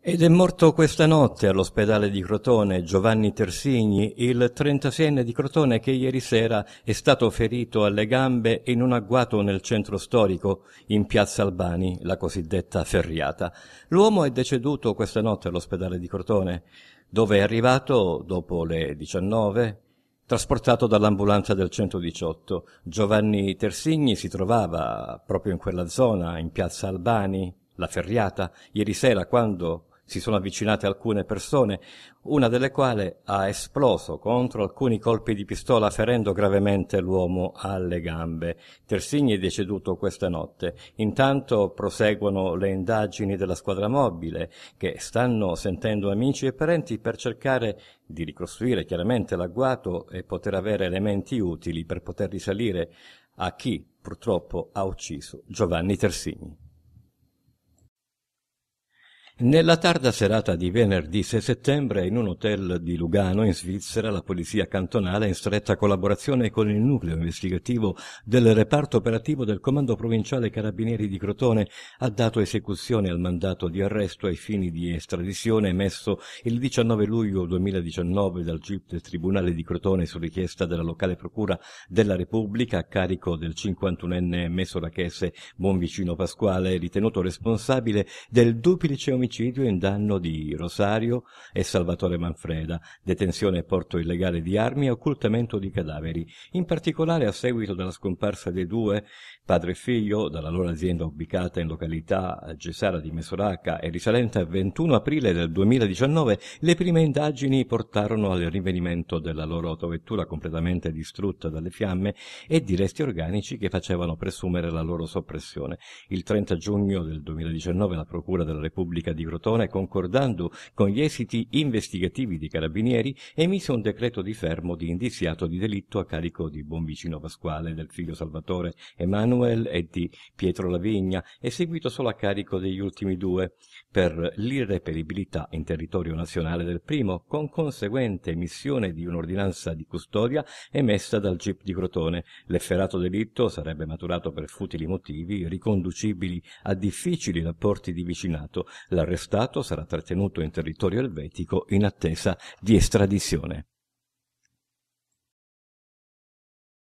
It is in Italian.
Ed è morto questa notte all'ospedale di Crotone Giovanni Tersigni, il 36enne di Crotone che ieri sera è stato ferito alle gambe in un agguato nel centro storico, in piazza Albani, la cosiddetta ferriata. L'uomo è deceduto questa notte all'ospedale di Crotone, dove è arrivato dopo le 19 trasportato dall'ambulanza del 118. Giovanni Tersigni si trovava proprio in quella zona, in piazza Albani, la ferriata, ieri sera quando si sono avvicinate alcune persone, una delle quali ha esploso contro alcuni colpi di pistola ferendo gravemente l'uomo alle gambe. Terzigni è deceduto questa notte. Intanto proseguono le indagini della squadra mobile che stanno sentendo amici e parenti per cercare di ricostruire chiaramente l'agguato e poter avere elementi utili per poter risalire a chi purtroppo ha ucciso Giovanni Terzigni. Nella tarda serata di venerdì 6 settembre, in un hotel di Lugano, in Svizzera, la polizia cantonale, in stretta collaborazione con il nucleo investigativo del reparto operativo del Comando Provinciale Carabinieri di Crotone, ha dato esecuzione al mandato di arresto ai fini di estradizione emesso il 19 luglio 2019 dal GIP del Tribunale di Crotone su richiesta della locale Procura della Repubblica a carico del 51enne Mesorachese Bonvicino Pasquale, ritenuto responsabile del duplice omicidio omicidio in danno di Rosario e Salvatore Manfreda, detenzione e porto illegale di armi e occultamento di cadaveri, in particolare a seguito della scomparsa dei due, padre e figlio, dalla loro azienda ubicata in località eh, Gesara di Mesoraca e risalente al 21 aprile del 2019, le prime indagini portarono al rinvenimento della loro autovettura completamente distrutta dalle fiamme e di resti organici che facevano presumere la loro soppressione. Il 30 giugno del 2019 la Procura della Repubblica di di Crotone, concordando con gli esiti investigativi dei carabinieri, emise un decreto di fermo di indiziato di delitto a carico di Bonvicino Pasquale, del figlio Salvatore Emanuel e di Pietro Lavigna, eseguito solo a carico degli ultimi due, per l'irreperibilità in territorio nazionale del primo, con conseguente emissione di un'ordinanza di custodia emessa dal GIP di Crotone. L'efferato delitto sarebbe maturato per futili motivi riconducibili a difficili rapporti di vicinato. La arrestato sarà trattenuto in territorio elvetico in attesa di estradizione.